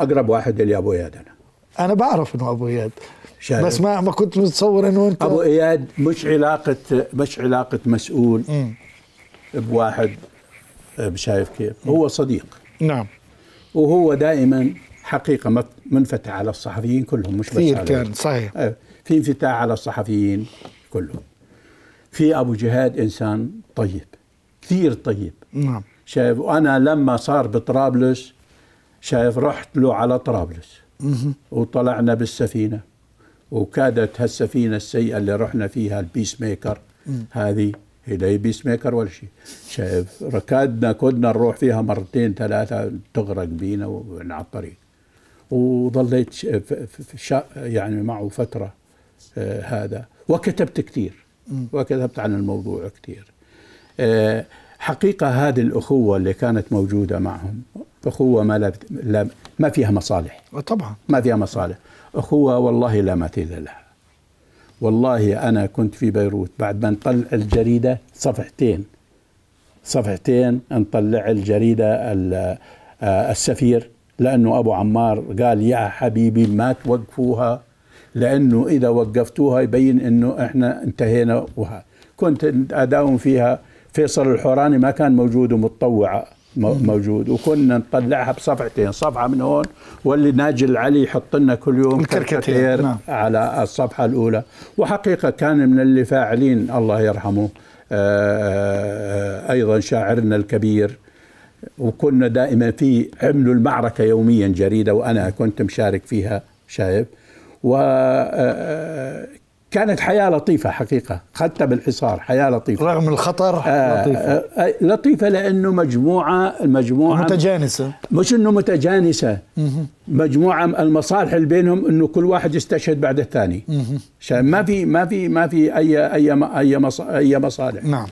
اقرب واحد اللي ابو اياد انا انا بعرف انه ابو اياد شارك. بس ما ما كنت متصور انه انت ابو اياد مش علاقه مش علاقه مسؤول م. بواحد آه، شايف كيف هو صديق نعم وهو دائما حقيقه منفتح على الصحفيين كلهم مش بس كان صحيح آه، في انفتاح على الصحفيين كلهم في ابو جهاد انسان طيب كثير طيب نعم شايف وانا لما صار بطرابلس شايف رحت له على طرابلس وطلعنا بالسفينه وكادت هالسفينه السيئه اللي رحنا فيها البيس ميكر هذه هي لا بيس ميكر ولا شيء شايف ركادنا كنا نروح فيها مرتين ثلاثه تغرق بينا على الطريق وظليت يعني معه فتره آه، هذا وكتبت كثير وكتبت عن الموضوع كثير آه، حقيقه هذه الاخوه اللي كانت موجوده معهم أخوة ما لا لا ما فيها مصالح طبعا ما فيها مصالح أخوة والله لا مثيل لها والله أنا كنت في بيروت بعد ما نطلع الجريدة صفحتين صفحتين نطلع الجريدة آه، السفير لأنه أبو عمار قال يا حبيبي ما توقفوها لأنه إذا وقفتوها يبين أنه إحنا انتهينا وها كنت أداوم فيها فيصل الحوراني ما كان موجود ومتطوع موجود وكنا نطلعها بصفحتين صفحه من هون واللي ناجي العلي يحط لنا كل يوم كركتير نعم. على الصفحه الاولى وحقيقه كان من اللي فاعلين الله يرحمه آه، آه، ايضا شاعرنا الكبير وكنا دائما في عملوا المعركه يوميا جريده وانا كنت مشارك فيها شايف و آه، كانت حياة لطيفة حقيقة حتى بالحصار حياة لطيفة رغم الخطر آه لطيفة آه, آه، لطيفة لأنه مجموعة المجموعة متجانسة مش أنه متجانسة مه. مجموعة المصالح اللي بينهم أنه كل واحد يستشهد بعد الثاني ما في ما في ما في أي أي أي, أي مصالح نعم